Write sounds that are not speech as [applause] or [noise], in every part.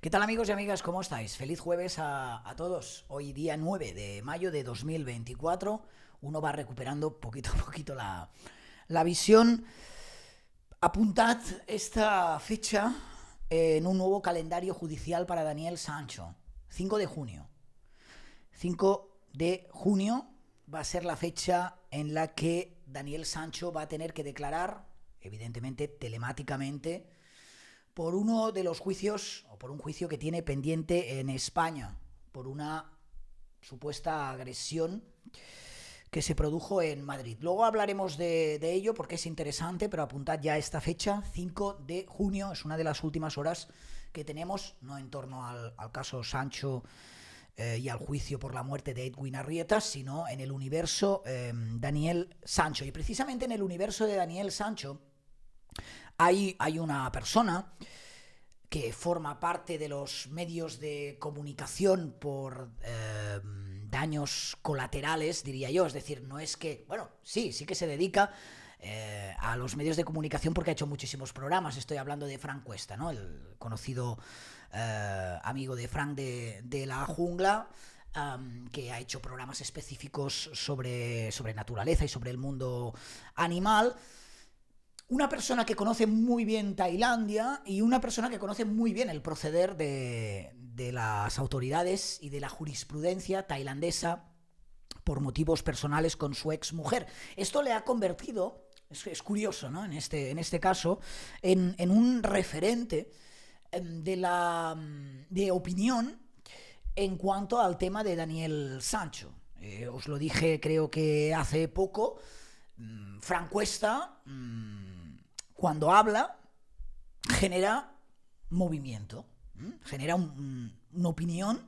¿Qué tal amigos y amigas? ¿Cómo estáis? Feliz jueves a, todos. Hoy día 9 de mayo de 2024. Uno va recuperando poquito a poquito la, la visión. Apuntad esta fecha en un nuevo calendario judicial para Daniel Sancho. 5 de junio. 5 de junio va a ser la fecha en la que Daniel Sancho va a tener que declarar, evidentemente telemáticamente, por uno de los juicios, o por un juicio que tiene pendiente en España, por una supuesta agresión que se produjo en Madrid. Luego hablaremos de, ello porque es interesante, pero apuntad ya esta fecha, 5 de junio, es una de las últimas horas que tenemos, no en torno al, caso Sancho eh, y al juicio por la muerte de Edwin Arrieta, sino en el universo eh, Daniel Sancho. Y precisamente en el universo de Daniel Sancho hay, una persona que forma parte de los medios de comunicación por eh, daños colaterales, diría yo. Es decir, no es que, bueno, sí, sí que se dedica eh, a los medios de comunicación porque ha hecho muchísimos programas. Estoy hablando de Frank Cuesta, ¿no? El conocido eh, amigo de Frank de, la jungla. que ha hecho programas específicos sobre, sobre naturaleza y sobre el mundo animal una persona que conoce muy bien Tailandia y una persona que conoce muy bien el proceder de, de las autoridades y de la jurisprudencia tailandesa por motivos personales con su ex mujer. Esto le ha convertido, es, curioso, ¿no? En este, en este caso, en, un referente em, de la mm, de opinión en cuanto al tema de Daniel Sancho. Eh, os lo dije creo que hace poco. Mm, Francuesta. Mm, cuando habla, genera movimiento, genera una opinión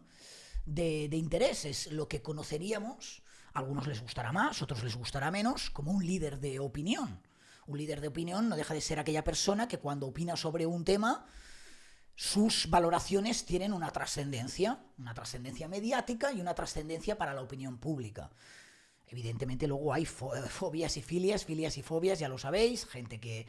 de, intereses, lo que conoceríamos, a algunos les gustará más, otros les gustará menos, como un líder de opinión. Un líder de opinión no deja de ser aquella persona que cuando opina sobre un tema, sus valoraciones tienen una trascendencia, una trascendencia mediática y una trascendencia para la opinión pública. Evidentemente luego hay fobias y filias, filias y fobias, ya lo sabéis, gente que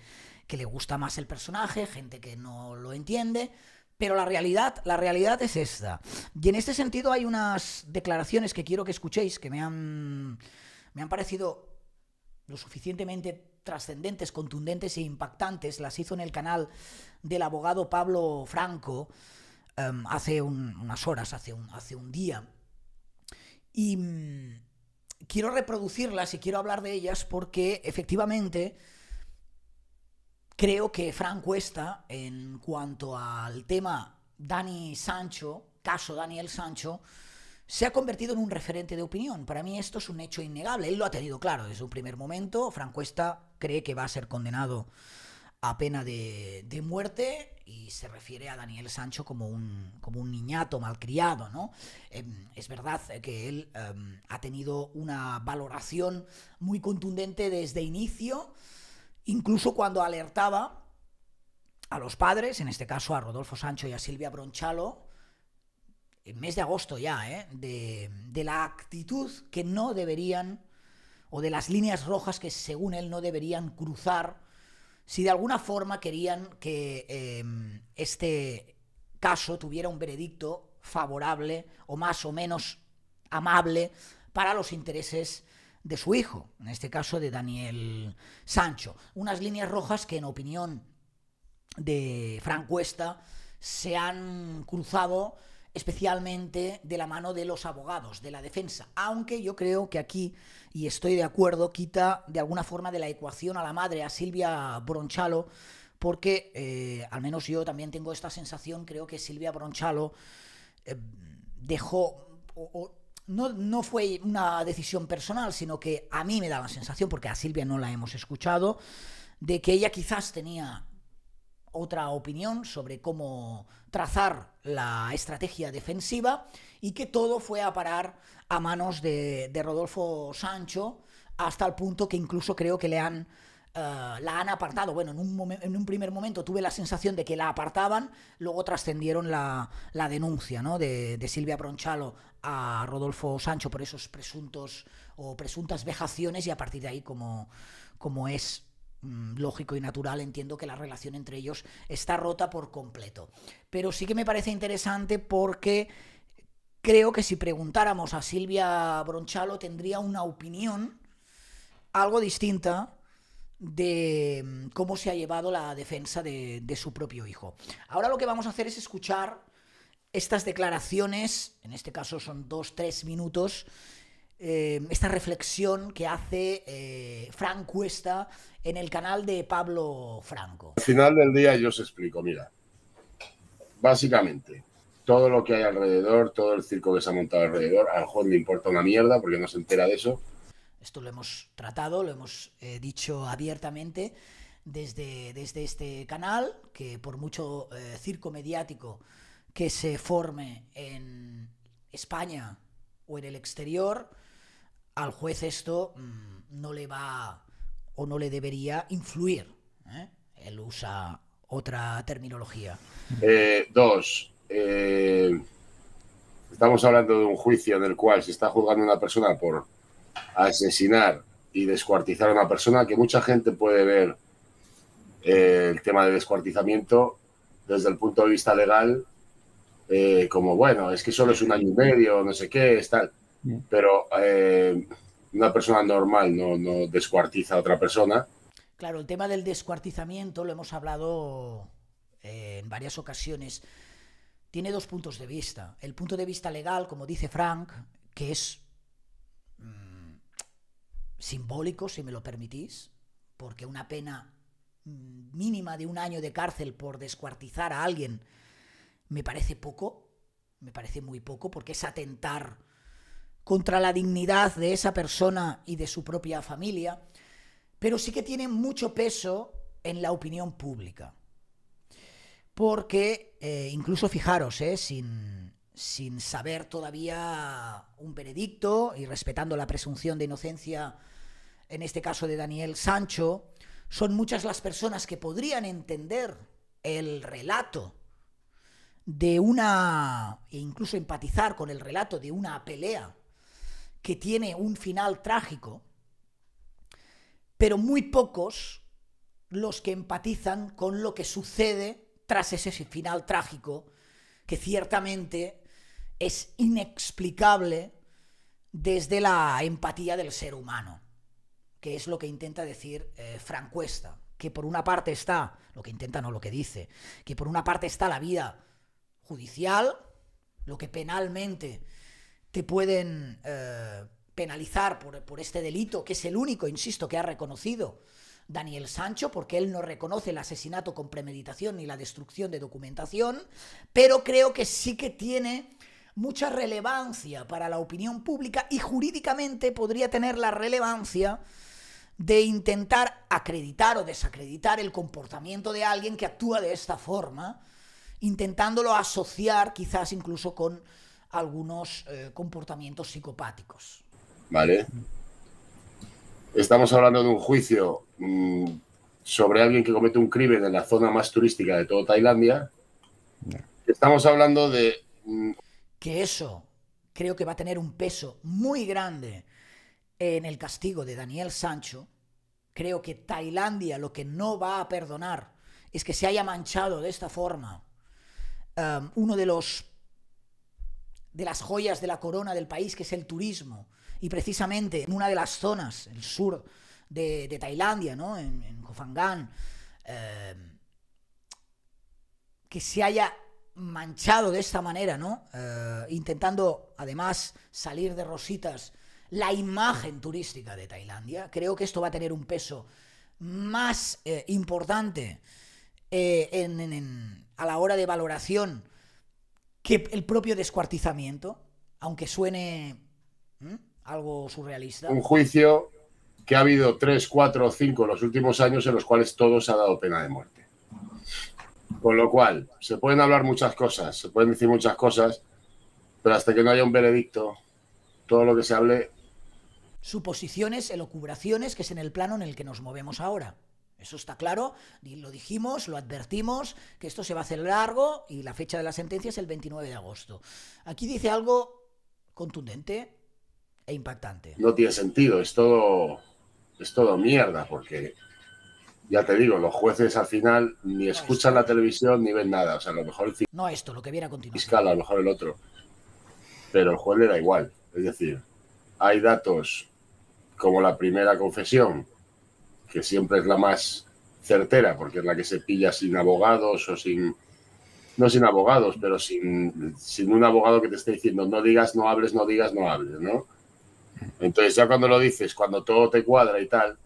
que le gusta más el personaje, gente que no lo entiende. Pero la realidad, la realidad es esta. Y en este sentido hay unas declaraciones que quiero que escuchéis que me han, me han parecido lo suficientemente trascendentes, contundentes e impactantes. Las hizo en el canal del abogado Pablo Franco em, hace unas horas, hace un, hace un día. Y mm, quiero reproducirlas y quiero hablar de ellas porque efectivamente Creo que Frank Cuesta, en cuanto al tema Dani Sancho, caso Daniel Sancho, se ha convertido en un referente de opinión. Para mí esto es un hecho innegable. Él lo ha tenido claro desde un primer momento. Fran Cuesta cree que va a ser condenado a pena de, muerte y se refiere a Daniel Sancho como un, como un niñato malcriado, ¿no? Em, es verdad que él em, ha tenido una valoración muy contundente desde inicio Incluso cuando alertaba a los padres, en este caso a Rodolfo Sancho y a Silvia Bronchalo, en mes de agosto ya, ¿eh? de, la actitud que no deberían, o de las líneas rojas que según él no deberían cruzar, si de alguna forma querían que em, este caso tuviera un veredicto favorable o más o menos amable para los intereses de su hijo, en este caso de Daniel Sancho. Unas líneas rojas que en opinión de Fran Cuesta se han cruzado especialmente de la mano de los abogados, de la defensa. Aunque yo creo que aquí, y estoy de acuerdo, quita de alguna forma de la ecuación a la madre, a Silvia Bronchalo, porque eh, al menos yo también tengo esta sensación, creo que Silvia Bronchalo eh, dejó no, fue una decisión personal, sino que a mí me da la sensación, porque a Silvia no la hemos escuchado, de que ella quizás tenía otra opinión sobre cómo trazar la estrategia defensiva y que todo fue a parar a manos de, de Rodolfo Sancho hasta el punto que incluso creo que le han eh, la han apartado. Bueno, en un, en un, primer momento tuve la sensación de que la apartaban, luego trascendieron la, denuncia ¿no? de, Silvia Bronchalo a Rodolfo Sancho por esos presuntos o presuntas vejaciones y a partir de ahí, como, como es mm, lógico y natural, entiendo que la relación entre ellos está rota por completo. Pero sí que me parece interesante porque... Creo que si preguntáramos a Silvia Bronchalo tendría una opinión algo distinta de mm, cómo se ha llevado la defensa de, su propio hijo. Ahora lo que vamos a hacer es escuchar estas declaraciones, en este caso son dos, tres minutos, eh, esta reflexión que hace eh, Frank Cuesta en el canal de Pablo Franco. Al final del día yo os explico, mira, básicamente todo lo que hay alrededor, todo el circo que se ha montado alrededor, a lo mejor le importa una mierda porque no se entera de eso, esto lo hemos tratado, lo hemos eh, dicho abiertamente desde, desde este canal, que por mucho eh, circo mediático que se forme en España o en el exterior, al juez esto mm, no le va o no le debería influir. ¿eh? Él usa otra terminología. dos, estamos hablando de un juicio en el cual se está juzgando a una persona por asesinar y descuartizar a una persona, que mucha gente puede ver eh, el tema de descuartizamiento desde el punto de vista legal, eh, como bueno, es que solo es un año y medio, no sé qué, es tal. Pero eh, una persona normal no, no descuartiza a otra persona. Claro, el tema del descuartizamiento lo hemos hablado en varias ocasiones. Tiene dos puntos de vista. El punto de vista legal, como dice Frank, que es simbólico, si me lo permitís, porque una pena mm, mínima de un año de cárcel por descuartizar a alguien me parece poco, me parece muy poco, porque es atentar contra la dignidad de esa persona y de su propia familia, pero sí que tiene mucho peso en la opinión pública. Porque, eh, incluso fijaros, eh, sin, sin saber todavía un veredicto y respetando la presunción de inocencia en este caso de Daniel Sancho, son muchas las personas que podrían entender el relato de una, e incluso empatizar con el relato de una pelea que tiene un final trágico, pero muy pocos los que empatizan con lo que sucede tras ese final trágico, que ciertamente es inexplicable desde la empatía del ser humano que es lo que intenta decir eh, Francuesta, que por una parte está, lo que intenta no lo que dice, que por una parte está la vida judicial, lo que penalmente te pueden eh, penalizar por, por este delito, que es el único, insisto, que ha reconocido Daniel Sancho, porque él no reconoce el asesinato con premeditación ni la destrucción de documentación, pero creo que sí que tiene mucha relevancia para la opinión pública y jurídicamente podría tener la relevancia de intentar acreditar o desacreditar el comportamiento de alguien que actúa de esta forma, intentándolo asociar quizás incluso con algunos eh, comportamientos psicopáticos. Vale. Estamos hablando de un juicio mm, sobre alguien que comete un crimen en la zona más turística de toda Tailandia. Estamos hablando de... Mm, que eso creo que va a tener un peso muy grande en el castigo de Daniel Sancho, creo que Tailandia lo que no va a perdonar es que se haya manchado de esta forma um, uno de los de las joyas de la corona del país, que es el turismo. Y precisamente en una de las zonas, el sur de, Tailandia, ¿no? en, en um, que se haya manchado de esta manera, ¿no? Uh, intentando además salir de rositas la imagen turística de Tailandia. Creo que esto va a tener un peso más eh, importante eh, a la hora de valoración que el propio descuartizamiento, aunque suene algo surrealista. Un juicio que ha habido tres, cuatro o cinco en los últimos años en los cuales todos ha dado pena de muerte. Con lo cual, se pueden hablar muchas cosas, se pueden decir muchas cosas, pero hasta que no haya un veredicto, todo lo que se hable suposiciones, elocubraciones, que es en el plano en el que nos movemos ahora. Eso está claro, lo dijimos, lo advertimos, que esto se va a hacer largo y la fecha de la sentencia es el 29 de agosto. Aquí dice algo contundente e impactante. No tiene sentido, es todo, es todo mierda, porque ya te digo, los jueces al final ni escuchan la televisión ni ven nada. O sea, a lo mejor No esto, lo que viene a continuación. Fiscal, a lo mejor el otro. Pero el juez le da igual. Es decir, hay datos como la primera confesión, que siempre es la más certera, porque es la que se pilla sin abogados o sin, no sin abogados, pero sin, sin un abogado que te esté diciendo no digas, no hables, no digas, no hables, ¿no? Entonces ya cuando lo dices, cuando todo te cuadra y tal,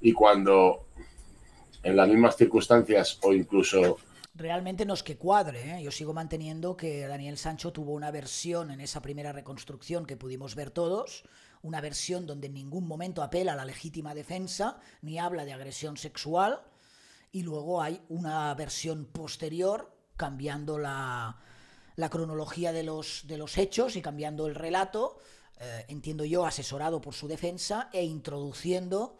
y cuando en las mismas circunstancias o incluso... Realmente no es que cuadre, ¿eh? yo sigo manteniendo que Daniel Sancho tuvo una versión en esa primera reconstrucción que pudimos ver todos, una versión donde en ningún momento apela a la legítima defensa, ni habla de agresión sexual, y luego hay una versión posterior cambiando la, cronología de los, de los hechos y cambiando el relato, eh, entiendo yo, asesorado por su defensa e introduciendo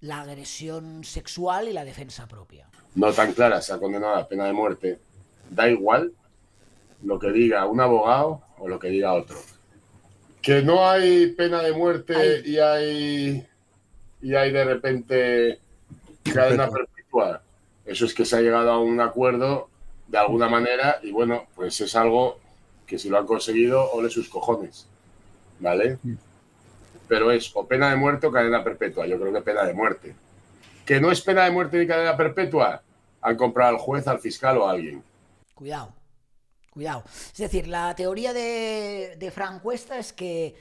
la agresión sexual y la defensa propia. No tan clara, se ha condenado a pena de muerte. Da igual lo que diga un abogado o lo que diga otro que no hay pena de muerte y hay y hay de repente cadena perpetua. Eso es que se ha llegado a un acuerdo de alguna manera y bueno, pues es algo que si lo han conseguido, ole sus cojones. ¿Vale? Pero es o pena de muerte o cadena perpetua. Yo creo que pena de muerte. Que no es pena de muerte ni cadena perpetua. Han comprado al juez, al fiscal o a alguien. Cuidado. Cuidado. Es decir, la teoría de, de Cuesta es que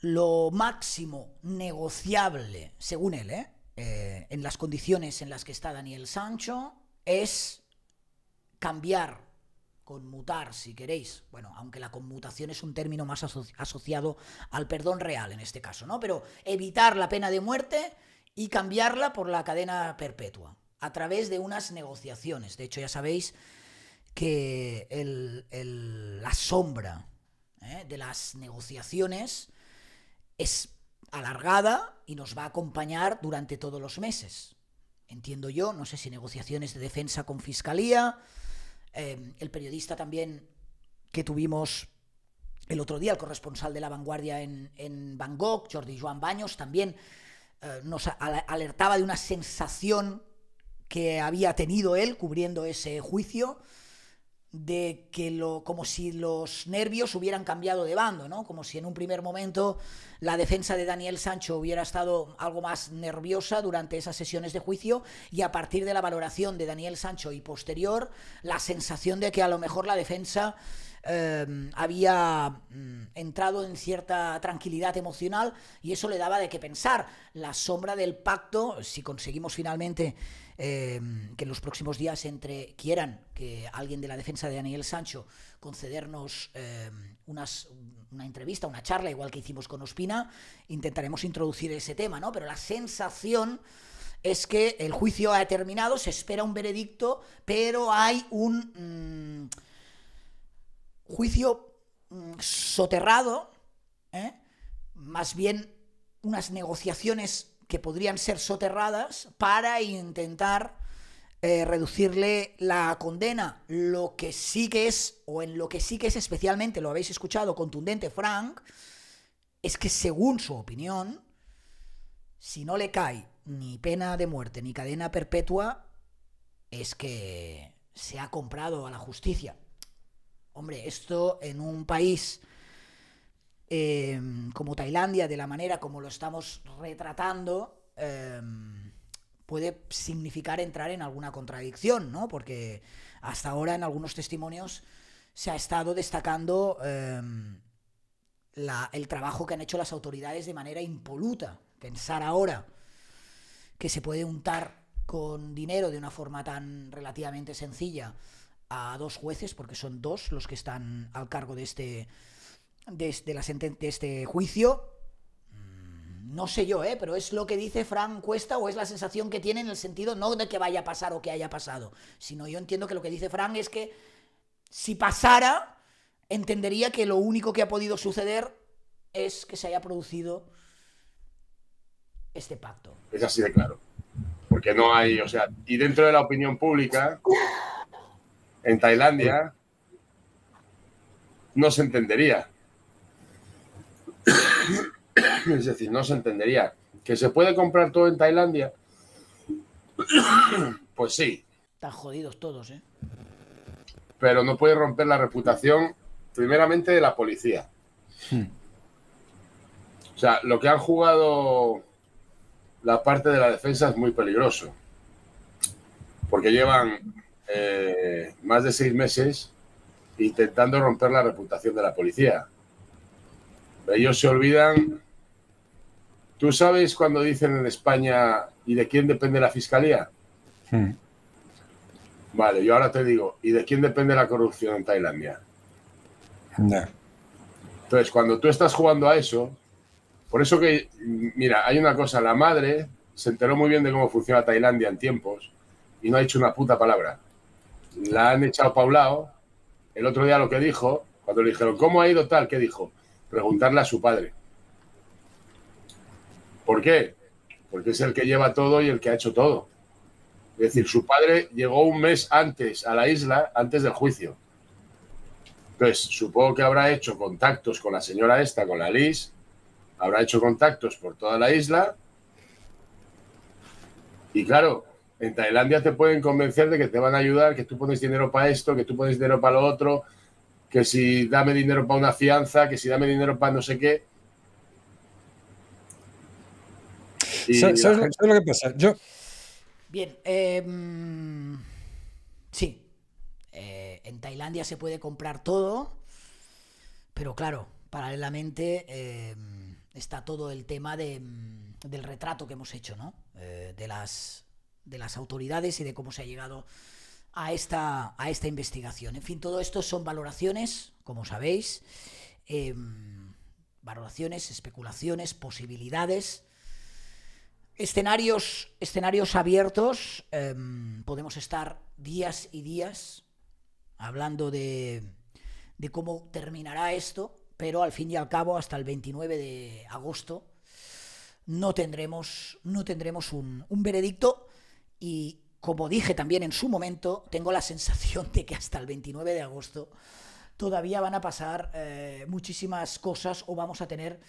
lo máximo negociable, según él, ¿eh? Eh, en las condiciones en las que está Daniel Sancho, es cambiar, conmutar, si queréis. Bueno, aunque la conmutación es un término más asociado al perdón real en este caso, ¿no? Pero evitar la pena de muerte y cambiarla por la cadena perpetua a través de unas negociaciones. De hecho, ya sabéis que la sombra ¿eh? de las negociaciones es alargada y nos va a acompañar durante todos los meses. Entiendo yo, no sé si negociaciones de defensa con fiscalía, eh, el periodista también que tuvimos el otro día, el corresponsal de la vanguardia en, en Bangkok, Jordi Joan Baños, también eh, nos alertaba de una sensación que había tenido él cubriendo ese juicio de que lo, como si los nervios hubieran cambiado de bando, ¿no? Como si en un primer momento la defensa de Daniel Sancho hubiera estado algo más nerviosa durante esas sesiones de juicio y a partir de la valoración de Daniel Sancho y posterior, la sensación de que a lo mejor la defensa eh, había mm, entrado en cierta tranquilidad emocional y eso le daba de qué pensar. La sombra del pacto, si conseguimos finalmente em, que en los próximos días entre quieran que alguien de la defensa de Daniel Sancho concedernos em, una entrevista, una charla, igual que hicimos con Ospina, intentaremos introducir ese tema, ¿no? Pero la sensación es que el juicio ha terminado, se espera un veredicto, pero hay un mm, juicio Mm, soterrado, ¿eh? más bien unas negociaciones que podrían ser soterradas para intentar eh, reducirle la condena. Lo que sí que es, o en lo que sí que es especialmente, lo habéis escuchado contundente Frank, es que según su opinión, si no le cae ni pena de muerte ni cadena perpetua, es que se ha comprado a la justicia. Hombre, esto en un país em, como Tailandia, de la manera como lo estamos retratando, em, puede significar entrar en alguna contradicción, ¿no? Porque hasta ahora en algunos testimonios se ha estado destacando em, el trabajo que han hecho las autoridades de manera impoluta. Pensar ahora que se puede untar con dinero de una forma tan relativamente sencilla a dos jueces, porque son dos los que están al cargo de este, de, la este juicio. Mm, no sé yo, ¿eh? pero es lo que dice Frank Cuesta o es la sensación que tiene en el sentido no de que vaya a pasar o que haya pasado, sino yo entiendo que lo que dice Frank es que si pasara, entendería que lo único que ha podido suceder es que se haya producido este pacto. Es así de claro. Porque no hay, o sea, y dentro de la opinión pública en Tailandia, no se entendería. [coughs] Es decir, no se entendería. ¿Que se puede comprar todo en Tailandia? [coughs] Pues sí. Están jodidos todos, ¿eh? Pero no puede romper la reputación, primeramente, de la policía. Hmm. O sea, lo que han jugado la parte de la defensa es muy peligroso. Porque llevan eh, más de seis meses intentando romper la reputación de la policía. Ellos se olvidan. ¿Tú sabes cuando dicen en España y de quién depende la fiscalía? Hmm. Vale, yo ahora te digo, ¿y de quién depende la corrupción en Tailandia? Entonces, cuando tú estás jugando a eso, por eso que, mira, hay una cosa, la madre se enteró muy bien de cómo funciona Tailandia en tiempos y no ha hecho una puta palabra la han echado para El otro día lo que dijo, cuando le dijeron, ¿cómo ha ido tal? ¿Qué dijo? Preguntarle a su padre. ¿Por qué? Porque es el que lleva todo y el que ha hecho todo. Es decir, su padre llegó un mes antes a la isla, antes del juicio. Entonces, supongo que habrá hecho contactos con la señora esta, con la Liz, habrá hecho contactos por toda la isla. Y claro, en Tailandia te pueden convencer de que te van a ayudar, que tú pones dinero para esto, que tú pones dinero para lo otro, que si dame dinero para una fianza, que si dame dinero para no sé qué. ¿Sabes, lo que pasa? Bien, em, sí, eh, en Tailandia se puede comprar todo, pero claro, paralelamente em, está todo el tema del retrato que hemos hecho, ¿no? Eh, de las de las autoridades y de cómo se ha llegado a esta, a esta investigación. En fin, todo esto son valoraciones, como sabéis, em, valoraciones, especulaciones, posibilidades, escenarios, escenarios abiertos. Em, podemos estar días y días hablando de, de cómo terminará esto, pero al fin y al cabo, hasta el 29 de agosto, no tendremos, no tendremos un, un veredicto y como dije también en su momento, tengo la sensación de que hasta el 29 de agosto todavía van a pasar eh, muchísimas cosas o vamos a tener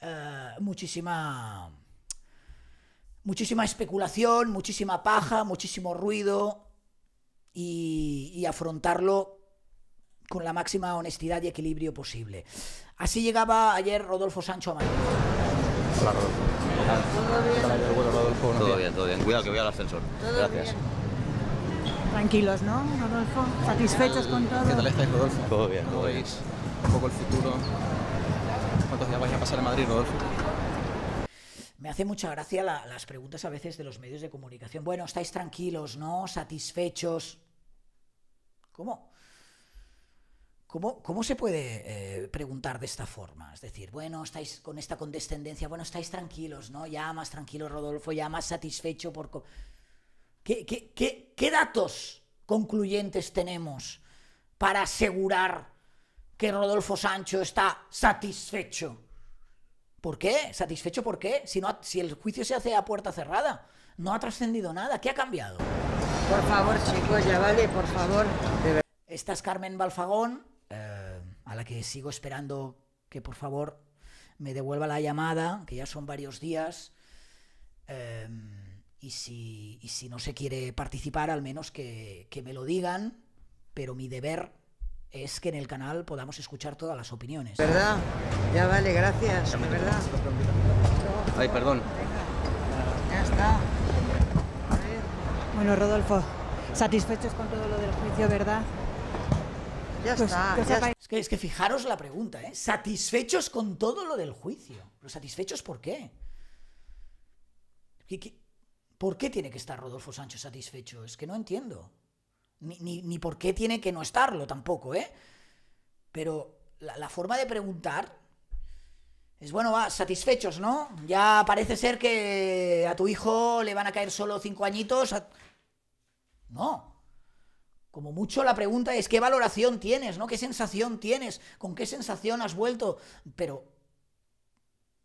eh, muchísima muchísima especulación, muchísima paja, muchísimo ruido y, afrontarlo con la máxima honestidad y equilibrio posible. Así llegaba ayer Rodolfo Sancho a Madrid. Todo bien, todo bien. Cuidado que voy al ascensor. Gracias. Tranquilos, ¿no, Rodolfo? ¿Satisfechos con todo? ¿Qué tal estáis, Rodolfo? Todo bien. veis un poco el futuro? ¿Cuántos días vais a pasar en Madrid, Rodolfo? Me hace mucha gracia la, las preguntas a veces de los medios de comunicación. Bueno, estáis tranquilos, ¿no? Satisfechos. ¿Cómo? ¿Cómo, se puede eh, preguntar de esta forma? Es decir, bueno, estáis con esta condescendencia, bueno, estáis tranquilos, ¿no? Ya más tranquilo, Rodolfo, ya más satisfecho por... ¿Qué, qué, datos concluyentes tenemos para asegurar que Rodolfo Sancho está satisfecho? ¿Por qué? ¿Satisfecho por qué? Si, no, si el juicio se hace a puerta cerrada, no ha trascendido nada, ¿qué ha cambiado? Por favor, chicos, ya vale, por favor. estás Carmen Balfagón, eh, a la que sigo esperando que por favor me devuelva la llamada, que ya son varios días. Eh, y, si, no se quiere participar, al menos que, me lo digan, pero mi deber es que en el canal podamos escuchar todas las opiniones. ¿Verdad? Ya vale, gracias. Ay, perdón. Ya está. Bueno, Rodolfo, satisfechos con todo lo del juicio, ¿verdad? Ya pues, está. Es, que, es que fijaros la pregunta, ¿eh? ¿Satisfechos con todo lo del juicio? ¿Los satisfechos por qué? ¿Qué, por qué tiene que estar Rodolfo Sancho satisfecho? Es que no entiendo. Ni, por qué tiene que no estarlo tampoco, ¿eh? Pero la, forma de preguntar es, bueno, va, satisfechos, ¿no? Ya parece ser que a tu hijo le van a caer solo cinco añitos. No. Como mucho la pregunta es qué valoración tienes, ¿no? ¿Qué sensación tienes? ¿Con qué sensación has vuelto? Pero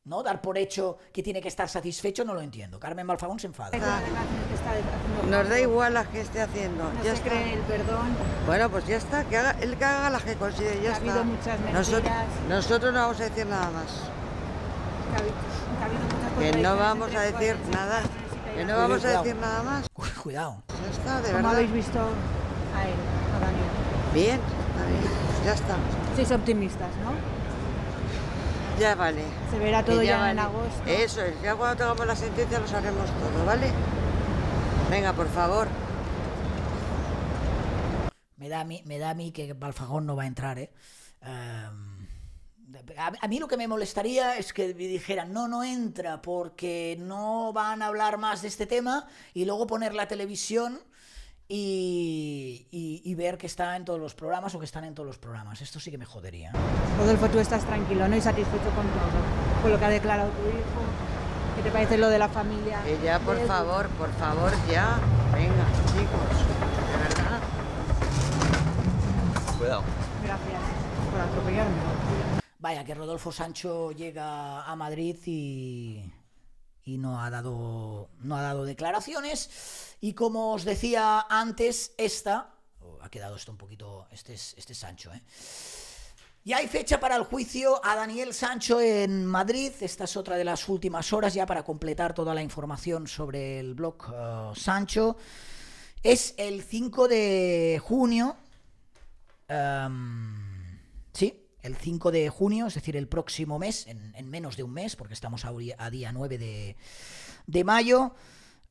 ¿no? Dar por hecho que tiene que estar satisfecho no lo entiendo. Carmen Malfagón se enfada. Nos da igual las que esté haciendo. ya el perdón. Bueno, pues ya está, que él que haga las que consigue, Ya está. nosotros no vamos a decir nada más. Que, no vamos a decir nada. Que no vamos a decir nada más. Cuidado. Ya está, ¿Cómo habéis visto a él, a Bien, a ver, ya estamos. Sois optimistas, ¿no? Ya vale. Se verá todo ya, en agosto. Eso es, ya cuando tengamos la sentencia lo sabremos todo, ¿vale? Venga, por favor. Me da a mí, me da mí que Balfagón no va a entrar, ¿eh? Em, a, mí lo que me molestaría es que me dijeran, no, no entra porque no van a hablar más de este tema y luego poner la televisión y, ver que está en todos los programas o que están en todos los programas. Esto sí que me jodería. Rodolfo, tú estás tranquilo, ¿no? Y satisfecho con todo, con lo que ha declarado tu hijo. ¿Qué te parece lo de la familia? Eh, ya, por favor, por favor, ya. Venga, chicos, de verdad. Cuidado. Gracias por atropellarme. Vaya, que Rodolfo Sancho llega a Madrid y y no ha dado, no ha dado declaraciones. Y como os decía antes, esta... ha quedado esto un poquito... Este es, este Sancho, ¿eh? Y hay fecha para el juicio a Daniel Sancho en Madrid. Esta es otra de las últimas horas ya para completar toda la información sobre el blog eh, Sancho. Es el 5 de junio. Em, sí, el 5 de junio, es decir, el próximo mes, en, menos de un mes, porque estamos a, día 9 de, mayo.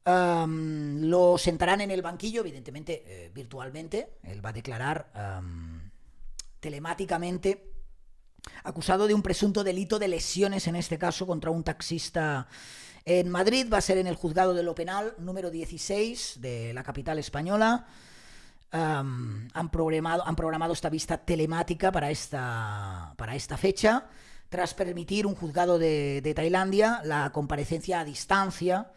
lo sentarán en el banquillo, evidentemente eh, virtualmente. Él va a declarar telemáticamente acusado de un presunto delito de lesiones, en este caso, contra un taxista en Madrid. Va a ser en el juzgado de lo penal número 16 de la capital española han, programado, han programado esta vista telemática para esta, para esta fecha, tras permitir un juzgado de, de Tailandia la comparecencia a distancia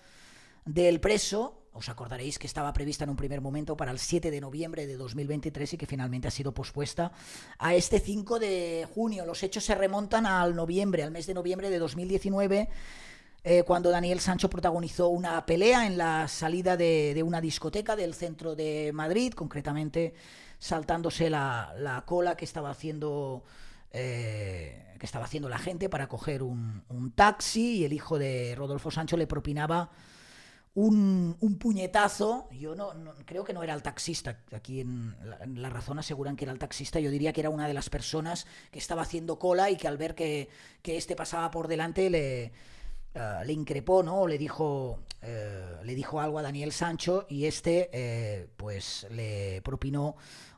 del preso os acordaréis que estaba prevista en un primer momento para el 7 de noviembre de 2023 y que finalmente ha sido pospuesta a este 5 de junio. Los hechos se remontan al noviembre, al mes de noviembre de 2019, eh, cuando Daniel Sancho protagonizó una pelea en la salida de, una discoteca del centro de Madrid, concretamente saltándose la, cola que estaba haciendo. Eh, que estaba haciendo la gente para coger un, taxi y el hijo de Rodolfo Sancho le propinaba un, puñetazo. Yo no, creo que no era el taxista. Aquí en la, razón aseguran que era el taxista. Yo diría que era una de las personas que estaba haciendo cola y que al ver que, que este pasaba por delante le, eh, le increpó, ¿no? Le dijo, eh, le dijo algo a Daniel Sancho y este, eh, pues, le propinó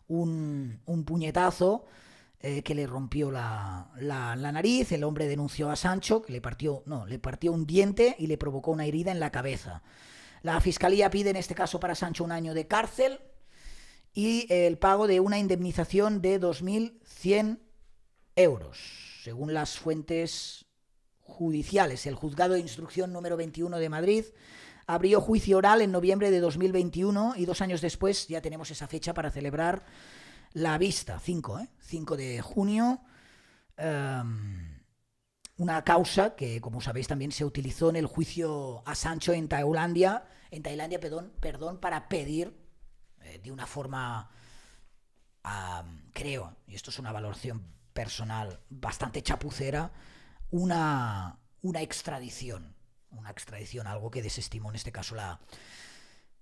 un, puñetazo. que le rompió la, nariz, el hombre denunció a Sancho, que le partió, no, le partió un diente y le provocó una herida en la cabeza. La fiscalía pide en este caso para Sancho un año de cárcel y el pago de una indemnización de 2.100 euros, según las fuentes judiciales. El juzgado de instrucción número 21 de Madrid abrió juicio oral en noviembre de 2021 y dos años después ya tenemos esa fecha para celebrar la vista, 5, ¿eh? de junio. Em, una causa que, como sabéis, también se utilizó en el juicio a Sancho en Tailandia, en Tailandia, perdón, perdón para pedir eh, de una forma, creo, y esto es una valoración personal bastante chapucera, una, una extradición. Una extradición, algo que desestimó en este caso la,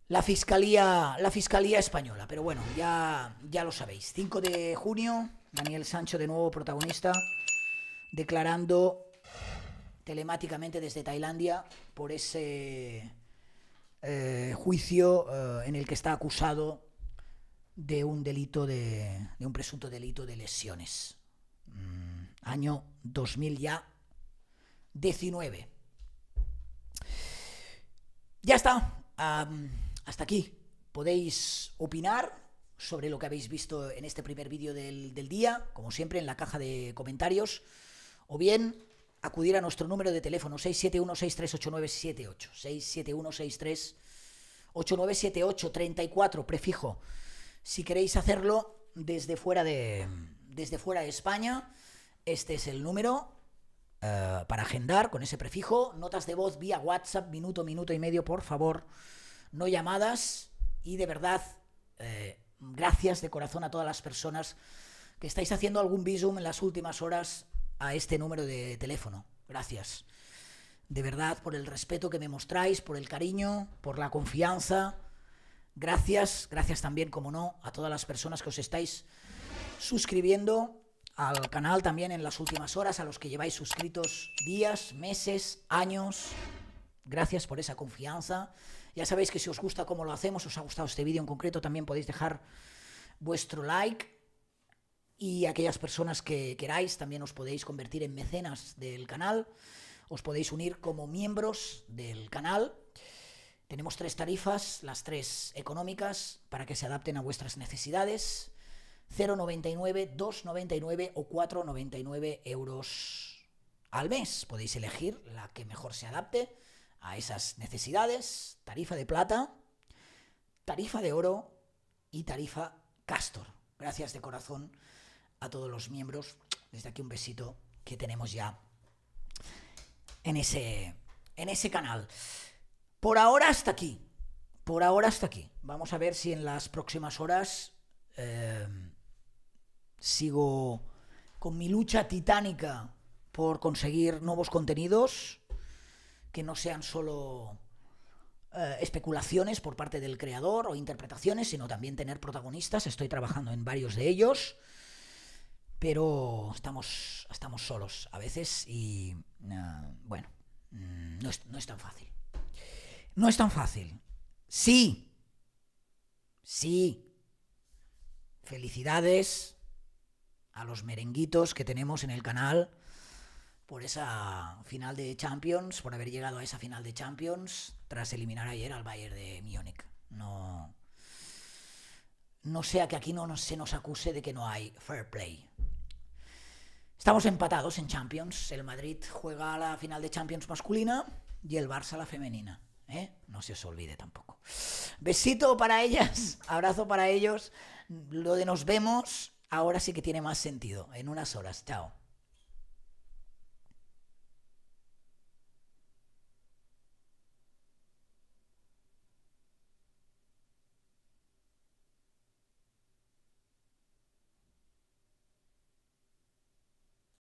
la fiscalía, la fiscalía española. Pero bueno, ya, ya lo sabéis. 5 de junio, Daniel Sancho de nuevo protagonista, declarando telemáticamente desde Tailandia por ese eh, juicio eh, en el que está acusado de un delito de, un presunto delito de lesiones. Mm, año 2000 ya 19. Ya está. hasta aquí. Podéis opinar sobre lo que habéis visto en este primer vídeo del, día, como siempre en la caja de comentarios, o bien acudir a nuestro número de teléfono 671-638978. 671 8978 prefijo. Si queréis hacerlo desde fuera de desde fuera de España, este es el número eh, para agendar con ese prefijo, notas de voz vía WhatsApp, minuto, minuto y medio, por favor, no llamadas y de verdad, eh, gracias de corazón a todas las personas que estáis haciendo algún visum en las últimas horas a este número de teléfono. Gracias. De verdad, por el respeto que me mostráis, por el cariño, por la confianza. Gracias, gracias también, como no, a todas las personas que os estáis suscribiendo al canal también en las últimas horas, a los que lleváis suscritos días, meses, años. Gracias por esa confianza. Ya sabéis que si os gusta cómo lo hacemos, os ha gustado este vídeo en concreto, también podéis dejar vuestro like. Y aquellas personas que queráis, también os podéis convertir en mecenas del canal. Os podéis unir como miembros del canal. Tenemos tres tarifas, las tres económicas, para que se adapten a vuestras necesidades. 0,99, 2,99 o 4,99 euros al mes. Podéis elegir la que mejor se adapte a esas necesidades. Tarifa de plata, tarifa de oro y tarifa castor. Gracias de corazón a todos los miembros. Desde aquí un besito que tenemos ya en ese, en ese canal. Por ahora hasta aquí. Por ahora hasta aquí. Vamos a ver si en las próximas horas... Eh, sigo con mi lucha titánica por conseguir nuevos contenidos que no sean solo eh, especulaciones por parte del creador o interpretaciones, sino también tener protagonistas. Estoy trabajando en varios de ellos, pero estamos, solos a veces y eh, bueno, mm, no es, no es tan fácil. No es tan fácil. Sí, sí. Felicidades a los merenguitos que tenemos en el canal por esa final de Champions, por haber llegado a esa final de Champions tras eliminar ayer al Bayern de Múnich. No, no sea que aquí no se nos acuse de que no hay fair play. Estamos empatados en Champions. El Madrid juega a la final de Champions masculina y el Barça la femenina. ¿eh? No se os olvide tampoco. Besito para ellas, [laughs] abrazo para ellos. Lo de nos vemos ahora sí que tiene más sentido. En unas horas. Chao.